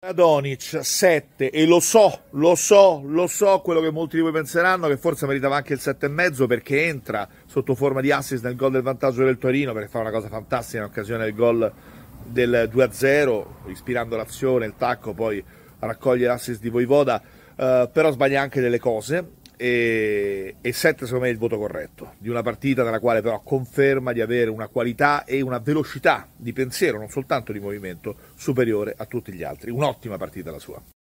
Radonic 7 e lo so, lo so, lo so quello che molti di voi penseranno che forse meritava anche il 7,5 perché entra sotto forma di assist nel gol del vantaggio del Torino perché fa una cosa fantastica in occasione del gol del 2-0 ispirando l'azione, il tacco poi raccoglie l'assist di Voivoda eh, però sbaglia anche delle cose e, 7 secondo me è il voto corretto di una partita nella quale però conferma di avere una qualità e una velocità di pensiero, non soltanto di movimento, superiore a tutti gli altri. Un'ottima partita la sua.